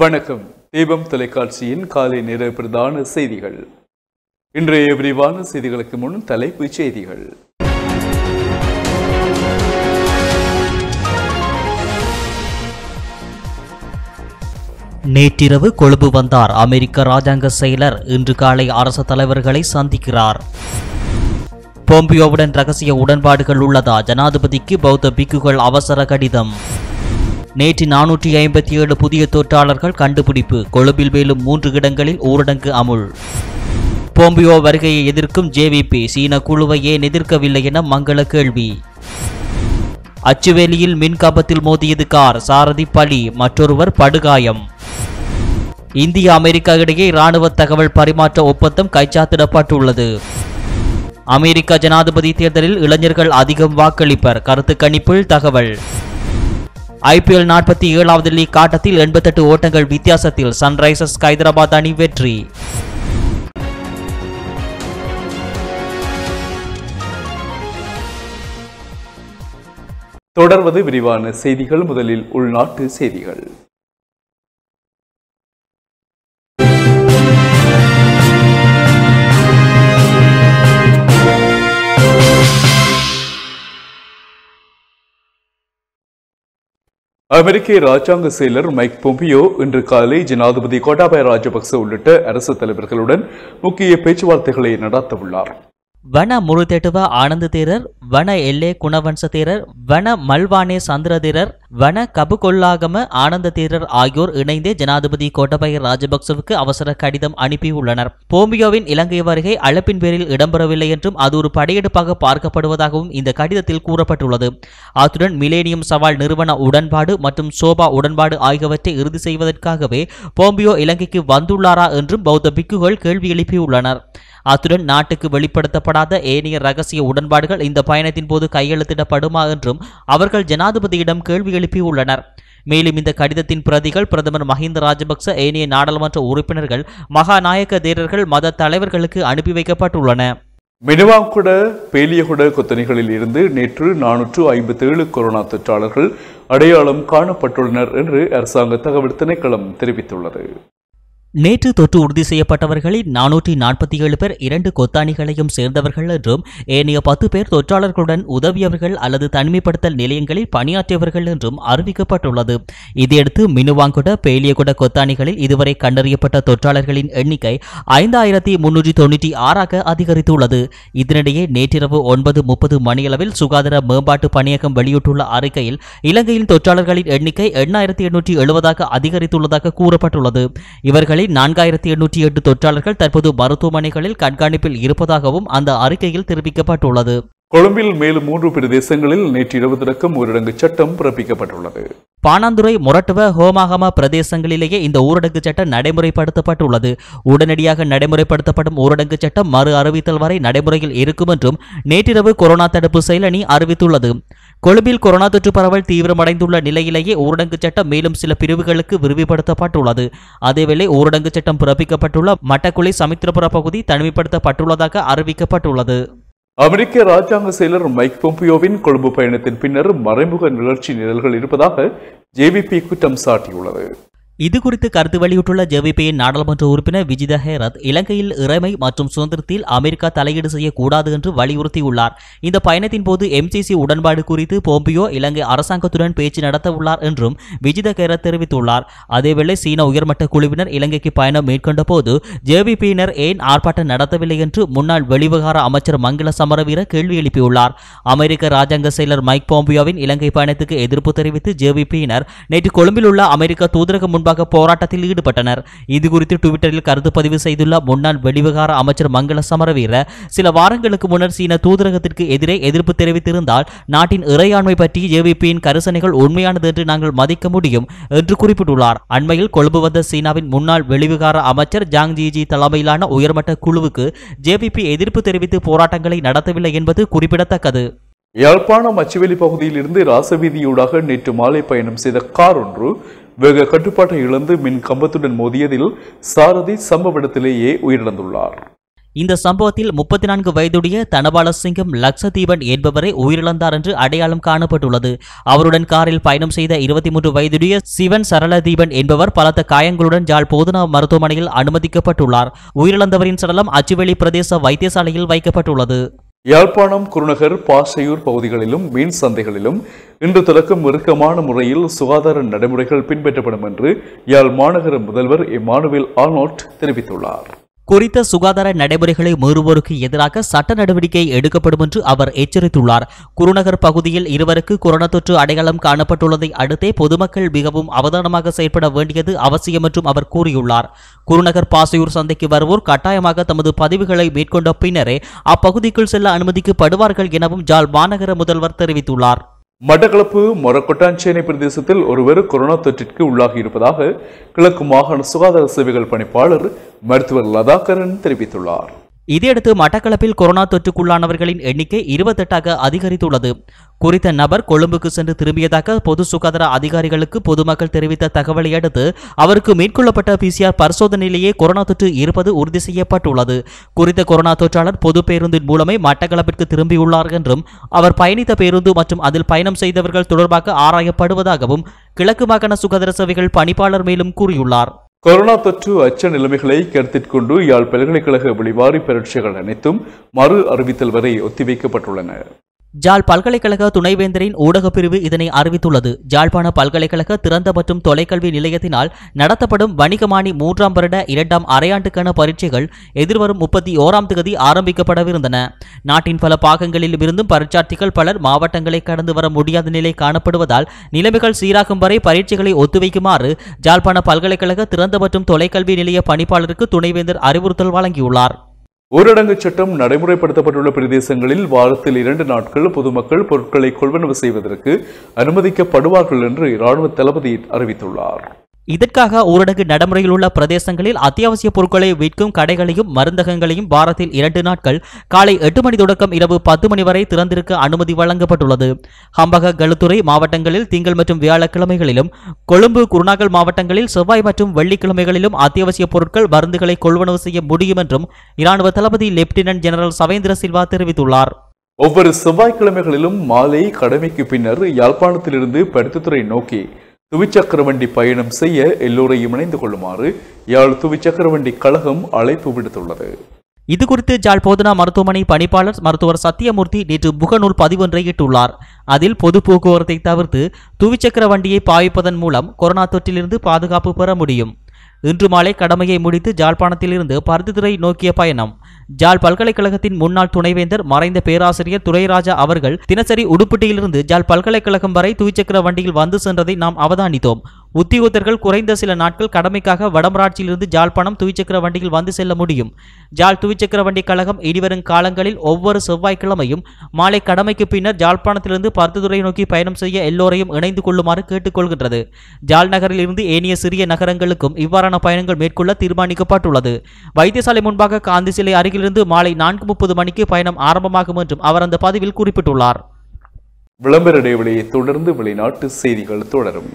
வணக்கம் தீபம் தொலைக்காட்சியின் காலை நேர பிரதான செய்திகள் இன்றைய விரிவான செய்திகளுக்கு முன் தலைப்புச் செய்திகள் நேற்றிரவு கொழும்பு வந்தார் அமெரிக்க ராஜாங்க செயலர் இன்று காலை அரசு தலைவர்களை சந்திக்கிறார் போம்பியோவுடன் ரகசிய உடன்பாடுகள் உள்ளதா ஜனாதிபதிக்கு பௌத்த பிக்குகள் அவசர கடிதம் நேற்று நானூற்றி ஐம்பத்தி ஏழு புதிய தொற்றாளர்கள் கண்டுபிடிப்பு கொழும்பில் மேலும் மூன்று இடங்களில் ஊரடங்கு அமுல் போம்பியோ வருகையை எதிர்க்கும் ஜேவிபி சீன குழுவை ஏன் எதிர்க்கவில்லை என மங்கள கேள்வி அச்சுவேலியில் மின்கம்பத்தில் மோதியது கார் சாரதி பலி மற்றொருவர் படுகாயம் இந்திய அமெரிக்கா இடையே இராணுவ தகவல் பரிமாற்ற ஒப்பந்தம் கைச்சாத்திடப்பட்டுள்ளது அமெரிக்க ஜனாதிபதி தேர்தலில் இளைஞர்கள் அதிகம் வாக்களிப்பர் கருத்து கணிப்பில் தகவல் ஐபிஎல் நாற்பத்தி ஏழாவது லீக் ஆட்டத்தில் எண்பத்தெட்டு ஓட்டங்கள் வித்தியாசத்தில் சன்ரைசர்ஸ் ஹைதராபாத் அணி வெற்றி தொடர்வது விரிவான செய்திகள் முதலில் உள்நாட்டு செய்திகள் அமெரிக்க ராஜாங்க செயலர் மைக் பொம்பியோ இன்று காலை ஜனாதிபதி கோட்டாபய ராஜபக்ச உள்ளிட்ட அரசு தலைவர்களுடன் முக்கிய பேச்சுவார்த்தைகளை நடத்தவுள்ளார் வன முருதெடுவ ಆನಂದ வன எல்லே ಎಲ್ಲೆ வன மல்வானே சந்திரதிரர் வன கபுகொல்லாகம ஆனந்த தீரர் ஆகியோர் இணைந்தே ஜனாதிபதி கோட்டபய ராஜபக்சவுக்கு அவசர கடிதம் அனுப்பியுள்ளனர் போம்பியோவின் இலங்கை வருகை அழைப்பின் பேரில் இடம்பெறவில்லை என்றும் அது ஒரு படையெடுப்பாக பார்க்கப்படுவதாகவும் இந்த கடிதத்தில் கூறப்பட்டுள்ளது அத்துடன் மிலேனியம் சவால் நிறுவன உடன்பாடு மற்றும் சோபா உடன்பாடு ஆகியவற்றை இறுதி செய்வதற்காகவே போம்பியோ இலங்கைக்கு வந்துள்ளாரா என்றும் பௌத்த பிக்குகள் கேள்வி எழுப்பியுள்ளனர் அத்துடன் நாட்டுக்கு வெளிப்படுத்தப்படாத ஏனைய ரகசிய உடன்பாடுகள் இந்த பயணத்தின் போது கையெழுத்திடப்படுமா என்றும் அவர்கள் ஜனாதிபதியிடம் கேள்வி எழுப்பியுள்ளனர் மேலும் இந்த கடிதத்தின் பிரதிகள் பிரதமர் மஹிந்த ராஜபக்ச ஏனைய நாடாளுமன்ற உறுப்பினர்கள் மகாநாயக்க தேரர்கள் மத தலைவர்களுக்கு அனுப்பி வைக்கப்பட்டுள்ளன மினுவாங்குட பேலியகுட கொத்தனைகளில் இருந்து நேற்று நானூற்று ஐம்பத்தி ஏழு கொரோனா தொற்றாளர்கள் அடையாளம் காணப்பட்டுள்ளனர் என்று அரசாங்க தகவல் திணைக்களம் தெரிவித்துள்ளது நேற்று தொற்று உறுதி செய்யப்பட்டவர்களில் நானூற்றி நாற்பத்தி ஏழு பேர் இரண்டு கொத்தானிகளையும் சேர்ந்தவர்கள் என்றும் ஏனைய பத்து பேர் தொற்றாளர்களுடன் உதவியவர்கள் அல்லது தனிமைப்படுத்தல் நிலையங்களில் பணியாற்றியவர்கள் என்றும் அறிவிக்கப்பட்டுள்ளது இதையடுத்து மினுவாங்குட பேலியகுட கொத்தானிகளில் இதுவரை கண்டறியப்பட்ட தொற்றாளர்களின் எண்ணிக்கை ஐந்தாயிரத்தி முன்னூற்றி தொன்னூற்றி ஆறாக அதிகரித்துள்ளது இதனிடையே நேற்றிரவு ஒன்பது முப்பது மணியளவில் சுகாதார மேம்பாட்டு பணியகம் வெளியிட்டுள்ள அறிக்கையில் இலங்கையில் தொற்றாளர்களின் எண்ணிக்கை எண்ணாயிரத்தி எண்ணூற்றி எழுபதாக அதிகரித்துள்ளதாக கூறப்பட்டுள்ளது இவர்கள் இந்நிலையில் நான்காயிரத்தி எண்ணூற்றி எட்டு தொற்றாளர்கள் தற்போது மருத்துவமனைகளில் கண்காணிப்பில் இருப்பதாகவும் அந்த அறிக்கையில் தெரிவிக்கப்பட்டுள்ளது கொழும்பில் மேலும் மூன்று பிரதேசங்களில் நேற்றிரவு திறக்கும் ஊரடங்கு சட்டம் பிறப்பிக்கப்பட்டுள்ளது பாணாந்துறை முரட்டுவ ஹோமாகம பிரதேசங்களிலேயே இந்த ஊரடங்கு சட்டம் நடைமுறைப்படுத்தப்பட்டுள்ளது உடனடியாக நடைமுறைப்படுத்தப்படும் ஊரடங்கு சட்டம் மறு அறிவித்தல் வரை நடைமுறையில் இருக்கும் என்றும் நேற்றிரவு கொரோனா தடுப்பு செயலணி அறிவித்துள்ளது கொழும்பில் கொரோனா தொற்று பரவல் தீவிரமடைந்துள்ள நிலையிலேயே ஊரடங்கு சட்டம் மேலும் சில பிரிவுகளுக்கு விரிவுபடுத்தப்பட்டுள்ளது அதேவேளை ஊரடங்கு சட்டம் பிறப்பிக்கப்பட்டுள்ள மட்டக்குளை சமுத்திரபுர பகுதி தனிமைப்படுத்தப்பட்டுள்ளதாக அறிவிக்கப்பட்டுள்ளது அமெரிக்க ராஜாங்க செயலர் மைக் பொம்பியோவின் கொழும்பு பயணத்தின் பின்னர் மறைமுக நிகழ்ச்சி நிரல்கள் இருப்பதாக ஜேவிபி குற்றம் சாட்டியுள்ளது இது குறித்து கருத்து வெளியிட்டுள்ள ஜேவிபியின் நாடாளுமன்ற உறுப்பினர் விஜித ஹேரத் இலங்கையில் இறைமை மற்றும் சுதந்திரத்தில் அமெரிக்கா தலையீடு செய்யக்கூடாது என்று வலியுறுத்தியுள்ளார் இந்த பயணத்தின் போது எம்சிசி உடன்பாடு குறித்து போம்பியோ இலங்கை அரசாங்கத்துடன் பேச்சு நடத்த உள்ளார் என்றும் விஜித ஹேரத் தெரிவித்துள்ளார் அதேவேளை சீன உயர்மட்ட குழுவினர் இலங்கைக்கு பயணம் மேற்கொண்ட போது ஜேவிபியினர் ஏன் ஆர்ப்பாட்டம் நடத்தவில்லை என்று முன்னாள் வெளிவிவகார அமைச்சர் மங்கள சமரவீர கேள்வி எழுப்பியுள்ளார் அமெரிக்க ராஜாங்க செயலர் மைக் போம்பியோவின் இலங்கை பயணத்துக்கு எதிர்ப்பு தெரிவித்து ஜேவிபியினர் நேற்று கொழும்பில் உள்ள அமெரிக்க தூதரக முன்பு முன்பாக போராட்டத்தில் ஈடுபட்டனர் இதுகுறித்து டுவிட்டரில் கருத்து பதிவு செய்துள்ள முன்னாள் வெளிவகார அமைச்சர் மங்கள சமரவீர சில வாரங்களுக்கு முன்னர் சீன தூதரகத்திற்கு எதிரே எதிர்ப்பு தெரிவித்திருந்தால் நாட்டின் இறையாண்மை பற்றி ஜேவிபியின் கரிசனைகள் உண்மையானது என்று நாங்கள் மதிக்க முடியும் என்று குறிப்பிட்டுள்ளார் அண்மையில் கொழும்பு வந்த சீனாவின் முன்னாள் வெளிவிகார அமைச்சர் ஜாங் ஜிஜி தலைமையிலான உயர்மட்ட குழுவுக்கு ஜேவிபி எதிர்ப்பு தெரிவித்து போராட்டங்களை நடத்தவில்லை என்பது குறிப்பிடத்தக்கது யாழ்ப்பாணம் அச்சுவெளி பகுதியில் இருந்து ராசவீதியூடாக நேற்று மாலை பயணம் செய்த கார் ஒன்று வெகு கட்டுப்பாட்டை இழந்து மின் கம்பத்துடன் மோதியதில் சாரதி சம்பவ இடத்திலேயே உயிரிழந்துள்ளார் இந்த சம்பவத்தில் முப்பத்தி நான்கு வயதுடைய தனபாலசிங்கம் லக்ஷதீபன் என்பவரை உயிரிழந்தார் என்று அடையாளம் காணப்பட்டுள்ளது அவருடன் காரில் பயணம் செய்த இருபத்தி மூன்று வயதுடைய சிவன் சரளதீபன் என்பவர் பலத்த காயங்களுடன் ஜாழ் போதுனா மருத்துவமனையில் அனுமதிக்கப்பட்டுள்ளார் உயிரிழந்தவரின் சடலம் அச்சுவெளி பிரதேச வைத்தியசாலையில் வைக்கப்பட்டுள்ளது யாழ்ப்பாணம் குருநகர் பாசையூர் பகுதிகளிலும் மீன் சந்தைகளிலும் இன்று தொடக்கம் இறுக்கமான முறையில் சுகாதார நடைமுறைகள் பின்பற்றப்படும் என்று யாழ் மாநகர முதல்வர் இம்மானுவேல் ஆர்னோட் தெரிவித்துள்ளார் குறித்த சுகாதார நடைமுறைகளை மீறுவோருக்கு எதிராக சட்ட நடவடிக்கை எடுக்கப்படும் என்று அவர் எச்சரித்துள்ளார் குருநகர் பகுதியில் இருவருக்கு கொரோனா தொற்று அடையாளம் காணப்பட்டுள்ளதை அடுத்தே பொதுமக்கள் மிகவும் அவதானமாக செயல்பட வேண்டியது அவசியம் என்றும் அவர் கூறியுள்ளார் குருநகர் பாசையூர் சந்தைக்கு வருவோர் கட்டாயமாக தமது பதிவுகளை மேற்கொண்ட பின்னரே அப்பகுதிக்குள் செல்ல அனுமதிக்கப்படுவார்கள் எனவும் ஜால் மாநகர முதல்வர் தெரிவித்துள்ளார் மட்டக்களப்பு மொரக்கொட்டாஞ்சேனை பிரதேசத்தில் ஒருவர் கொரோனா தொற்றிற்கு உள்ளாகி இருப்பதாக கிழக்கு மாகாண சுகாதார சேவைகள் பணிப்பாளர் மருத்துவர் லதாகரன் தெரிவித்துள்ளார் இதையடுத்து மட்டக்களப்பில் கொரோனா தொற்றுக்குள்ளானவர்களின் எண்ணிக்கை இருபத்தெட்டாக அதிகரித்துள்ளது குறித்த நபர் கொழும்புக்கு சென்று திரும்பியதாக பொது சுகாதார அதிகாரிகளுக்கு பொதுமக்கள் தெரிவித்த தகவலை அடுத்து அவருக்கு மேற்கொள்ளப்பட்ட பிசிஆர் பரிசோதனையிலேயே கொரோனா தொற்று இருப்பது உறுதி செய்யப்பட்டுள்ளது குறித்த கொரோனா தொற்றாளர் பொது பேருந்தின் மூலமே மட்டக்களப்பிற்கு திரும்பியுள்ளார் என்றும் அவர் பயணித்த பேருந்து மற்றும் அதில் பயணம் செய்தவர்கள் தொடர்பாக ஆராயப்படுவதாகவும் கிழக்கு மாகாண சுகாதார சேவைகள் பணிப்பாளர் மேலும் கூறியுள்ளார் கொரோனா தொற்று அச்ச நிலைமைகளை கருத்திற்கொண்டு யாழ் பல்கலைக்கழக வெளிவாரி பரீட்சைகள் அனைத்தும் மறு அறிவித்தல் வரை ஒத்திவைக்கப்பட்டுள்ளன ஜாழ் பல்கலைக்கழக துணைவேந்தரின் ஊடகப் பிரிவு இதனை அறிவித்துள்ளது ஜாழ்ப்பாண பல்கலைக்கழக திறந்த மற்றும் தொலைக்கல்வி நிலையத்தினால் நடத்தப்படும் வணிகமானி மூன்றாம் வருட இரண்டாம் அரையாண்டுக்கான பரீட்சைகள் எதிர்வரும் முப்பத்தி ஓராம் தேதி ஆரம்பிக்கப்படவிருந்தன நாட்டின் பல பாகங்களில் இருந்தும் பரீட்சார்த்திகள் பலர் மாவட்டங்களை கடந்து வர முடியாத நிலை காணப்படுவதால் நிலைமைகள் சீராகும் வரை பரீட்சைகளை ஒத்துவைக்குமாறு ஜாழ்ப்பாண பல்கலைக்கழக திறந்த மற்றும் தொலைக்கல்வி நிலைய பணிப்பாளருக்கு துணைவேந்தர் அறிவுறுத்தல் வழங்கியுள்ளார் ஊரடங்கு சட்டம் நடைமுறைப்படுத்தப்பட்டுள்ள பிரதேசங்களில் வாரத்தில் இரண்டு நாட்கள் பொதுமக்கள் பொருட்களை கொள்வனவு செய்வதற்கு அனுமதிக்கப்படுவார்கள் என்று இராணுவ தளபதி அறிவித்துள்ளார் இதற்காக ஊரடங்கு நடைமுறையில் உள்ள பிரதேசங்களில் அத்தியாவசிய பொருட்களை விற்கும் கடைகளையும் மருந்தகங்களையும் வாரத்தில் இரண்டு நாட்கள் காலை எட்டு மணி தொடக்கம் இரவு பத்து மணி வரை திறந்திருக்க அனுமதி வழங்கப்பட்டுள்ளது ஹம்பக களுத்துறை மாவட்டங்களில் திங்கள் மற்றும் வியாழக்கிழமைகளிலும் கொழும்பு குருநாகல் மாவட்டங்களில் செவ்வாய் மற்றும் வெள்ளிக்கிழமைகளிலும் அத்தியாவசிய பொருட்கள் மருந்துகளை கொள்வனவு செய்ய முடியும் என்றும் இராணுவ தளபதி லெப்டினன்ட் ஜெனரல் சவேந்திர சில்வா தெரிவித்துள்ளார் ஒவ்வொரு செவ்வாய்க்கிழமைகளிலும் மாலை கடமைக்கு பின்னர் யாழ்ப்பாணத்திலிருந்து பருத்தித்துறை நோக்கி துவிச்சக்கர வண்டி பயணம் செய்ய எல்லோரையும் இணைந்து கொள்ளுமாறு யாழ் துவிச்சக்கர வண்டி கழகம் அழைப்பு விடுத்துள்ளது இது குறித்து ஜாழ் போதனா மருத்துவமனை பணிப்பாளர் மருத்துவர் சத்தியமூர்த்தி நேற்று முகநூல் பதிவொன்றை இட்டுள்ளார் அதில் பொது போக்குவரத்தை தவிர்த்து துவிச்சக்கர வண்டியை பாவிப்பதன் மூலம் கொரோனா தொற்றிலிருந்து பாதுகாப்பு பெற முடியும் இன்று மாலை கடமையை முடித்து ஜாழ்ப்பாணத்திலிருந்து பருத்தித்துறை நோக்கிய பயணம் ஜாழ் பல்கலைக்கழகத்தின் முன்னாள் துணைவேந்தர் மறைந்த பேராசிரியர் துரைராஜா அவர்கள் தினசரி உடுப்பட்டியிலிருந்து ஜாழ் பல்கலைக்கழகம் வரை தூய்சக்கர வண்டியில் வந்து சென்றதை நாம் அவதானித்தோம் உத்தியோகத்தர்கள் குறைந்த சில நாட்கள் கடமைக்காக வடமராட்சியிலிருந்து ஜாழ்ப்பாணம் துவிச்சக்கர வண்டியில் வந்து செல்ல முடியும் ஜாழ் துவிச்சக்கர வண்டி கழகம் இனிவரும் காலங்களில் ஒவ்வொரு செவ்வாய்க்கிழமையும் மாலை கடமைக்கு பின்னர் ஜாழ்ப்பாணத்திலிருந்து பருத்துத்துறை நோக்கி பயணம் செய்ய எல்லோரையும் இணைந்து கொள்ளுமாறு கேட்டுக்கொள்கின்றது ஜாழ் நகரில் இருந்து ஏனைய சிறிய நகரங்களுக்கும் இவ்வாறான பயணங்கள் மேற்கொள்ள தீர்மானிக்கப்பட்டுள்ளது வைத்தியசாலை முன்பாக காந்தி சிலை அருகிலிருந்து மாலை நான்கு முப்பது மணிக்கு பயணம் ஆரம்பமாகும் என்றும் அவர் அந்த பதிவில் குறிப்பிட்டுள்ளார் விளம்பர இடைவெளியை தொடர்ந்து வெளிநாட்டு செய்திகள் தொடரும்